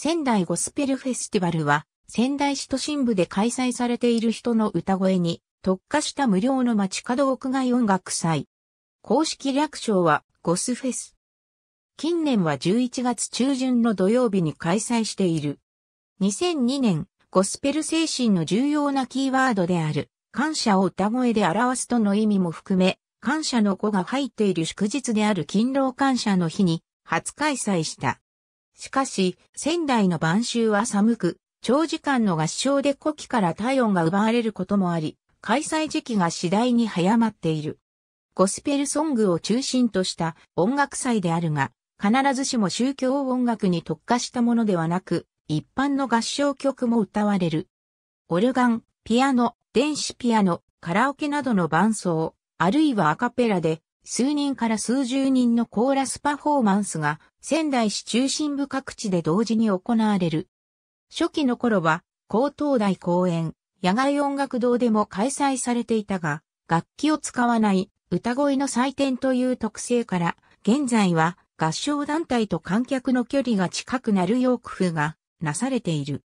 仙台ゴスペルフェスティバルは、仙台市都心部で開催されている人の歌声に特化した無料の街角屋外音楽祭。公式略称はゴスフェス。近年は11月中旬の土曜日に開催している。2002年、ゴスペル精神の重要なキーワードである、感謝を歌声で表すとの意味も含め、感謝の語が入っている祝日である勤労感謝の日に初開催した。しかし、仙台の晩秋は寒く、長時間の合唱で古希から体温が奪われることもあり、開催時期が次第に早まっている。ゴスペルソングを中心とした音楽祭であるが、必ずしも宗教音楽に特化したものではなく、一般の合唱曲も歌われる。オルガン、ピアノ、電子ピアノ、カラオケなどの伴奏、あるいはアカペラで数人から数十人のコーラスパフォーマンスが仙台市中心部各地で同時に行われる。初期の頃は、高等大公園、野外音楽堂でも開催されていたが、楽器を使わない歌声の祭典という特性から、現在は合唱団体と観客の距離が近くなるよう工夫がなされている。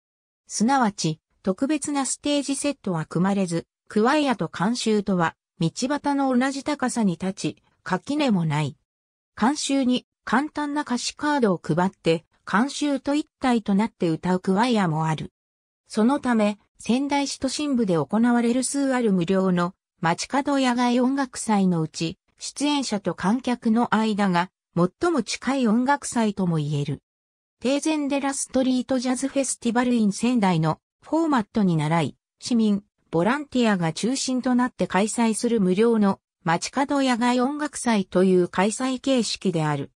すなわち、特別なステージセットは組まれず、クワイアと監修とは、道端の同じ高さに立ち、垣根もない。監修に簡単な歌詞カードを配って、監修と一体となって歌うクワイアもある。そのため、仙台市都心部で行われる数ある無料の街角野外音楽祭のうち、出演者と観客の間が最も近い音楽祭とも言える。テーゼンデラストリートジャズフェスティバルイン仙台のフォーマットに習い、市民、ボランティアが中心となって開催する無料の街角野外音楽祭という開催形式である。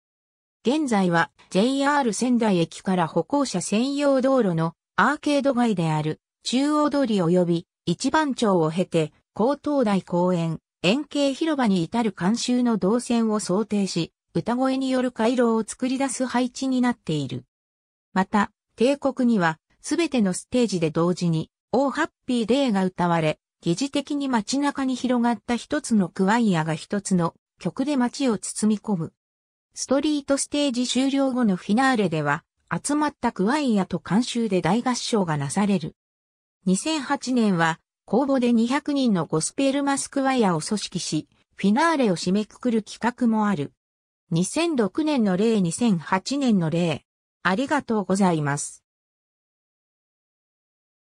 現在は JR 仙台駅から歩行者専用道路のアーケード街である中央通り及び一番町を経て高東台公園、円形広場に至る監修の動線を想定し、歌声による回廊を作り出す配置になっている。また、帝国にはすべてのステージで同時に、オーハッピーデーが歌われ、疑似的に街中に広がった一つのクワイアが一つの曲で街を包み込む。ストリートステージ終了後のフィナーレでは、集まったクワイアと監修で大合唱がなされる。2008年は、公募で200人のゴスペルマスクワイアを組織し、フィナーレを締めくくる企画もある。2006年の例2008年の例。ありがとうございます。